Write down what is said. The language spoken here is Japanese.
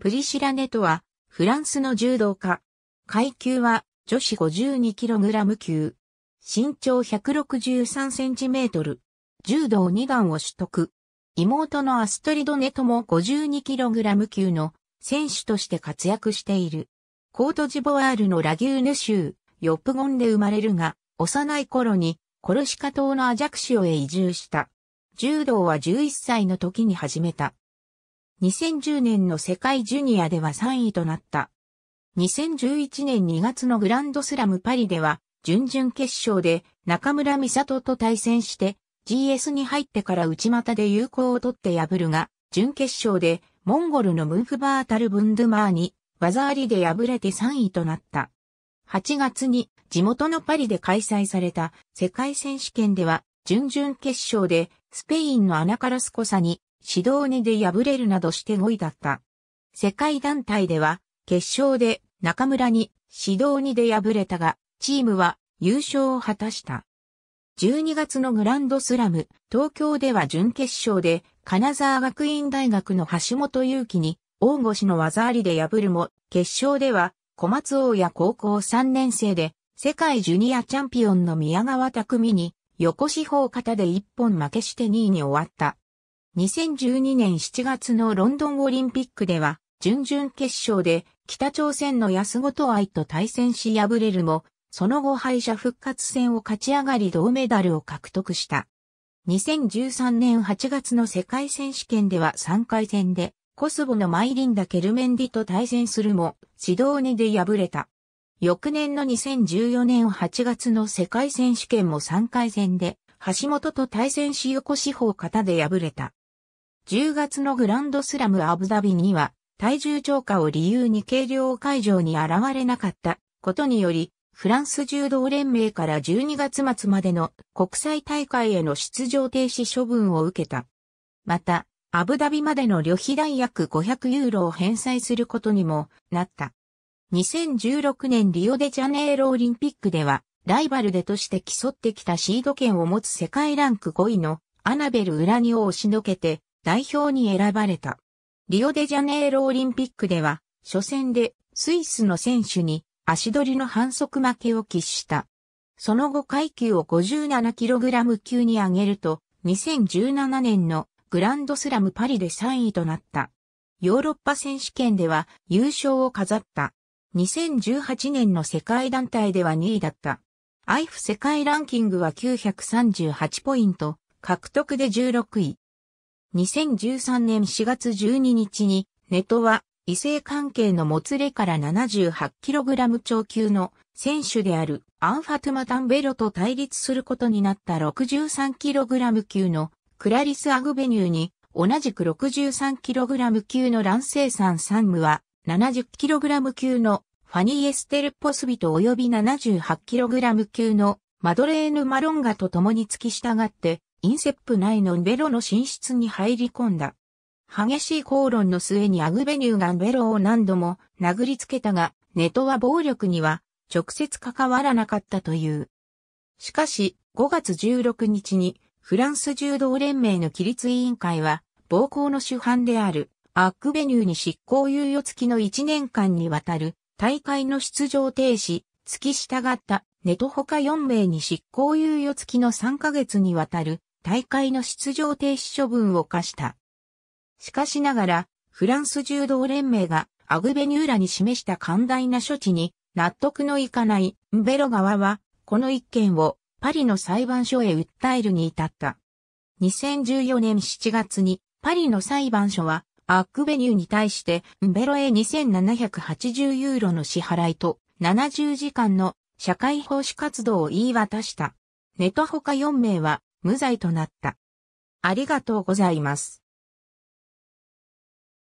プリシラネとは、フランスの柔道家。階級は、女子 52kg 級。身長 163cm。柔道2段を取得。妹のアストリドネとも 52kg 級の選手として活躍している。コートジボワールのラギューヌ州、ヨップゴンで生まれるが、幼い頃にコルシカ島のアジャクシオへ移住した。柔道は11歳の時に始めた。2010年の世界ジュニアでは3位となった。2011年2月のグランドスラムパリでは、準々決勝で中村美里と対戦して、GS に入ってから内股で有効を取って破るが、準決勝でモンゴルのムンフバータル・ブンドゥマーに技ありで敗れて3位となった。8月に地元のパリで開催された世界選手権では準々決勝でスペインのアナカラスコサに指導2で敗れるなどして5位だった。世界団体では、決勝で中村に指導2で敗れたが、チームは優勝を果たした。12月のグランドスラム、東京では準決勝で、金沢学院大学の橋本祐希に、大越の技ありで破るも、決勝では、小松大谷高校3年生で、世界ジュニアチャンピオンの宮川拓に、横四方型で一本負けして2位に終わった。2012年7月のロンドンオリンピックでは、準々決勝で北朝鮮の安ごと愛と対戦し敗れるも、その後敗者復活戦を勝ち上がり銅メダルを獲得した。2013年8月の世界選手権では3回戦で、コスボのマイリンダ・ケルメンディと対戦するも、指導2で敗れた。翌年の2014年8月の世界選手権も3回戦で、橋本と対戦し横四方型で敗れた。10月のグランドスラムアブダビには、体重超過を理由に軽量会場に現れなかったことにより、フランス柔道連盟から12月末までの国際大会への出場停止処分を受けた。また、アブダビまでの旅費代約500ユーロを返済することにもなった。2016年リオデジャネイロオリンピックでは、ライバルでとして競ってきたシード権を持つ世界ランク5位のアナベル・ウラニを押しのけて、代表に選ばれた。リオデジャネイロオリンピックでは、初戦でスイスの選手に足取りの反則負けを喫した。その後階級を 57kg 級に上げると、2017年のグランドスラムパリで3位となった。ヨーロッパ選手権では優勝を飾った。2018年の世界団体では2位だった。アイフ世界ランキングは938ポイント、獲得で16位。2013年4月12日に、ネトは、異性関係のもつれから 78kg 超級の選手であるアンファトゥマ・タンベロと対立することになった 63kg 級のクラリス・アグベニューに同じく 63kg 級のランセイサン・サンムは 70kg 級のファニー・エステル・ポスビと及び 78kg 級のマドレーヌ・マロンガと共に付き従ってインセップ内のベロの寝室に入り込んだ。激しい口論の末にアグベニューがベロを何度も殴りつけたが、ネトは暴力には直接関わらなかったという。しかし、5月16日にフランス柔道連盟の規律委員会は、暴行の主犯であるアッグベニューに執行猶予付きの1年間にわたる大会の出場停止、付き従ったネト他4名に執行猶予付きの3ヶ月にわたる大会の出場停止処分を課した。しかしながら、フランス柔道連盟がアグベニューラに示した寛大な処置に納得のいかないベロ側は、この一件をパリの裁判所へ訴えるに至った。2014年7月にパリの裁判所はアッグベニューに対してベロへ2780ユーロの支払いと70時間の社会奉仕活動を言い渡した。ネト他4名は無罪となった。ありがとうございます。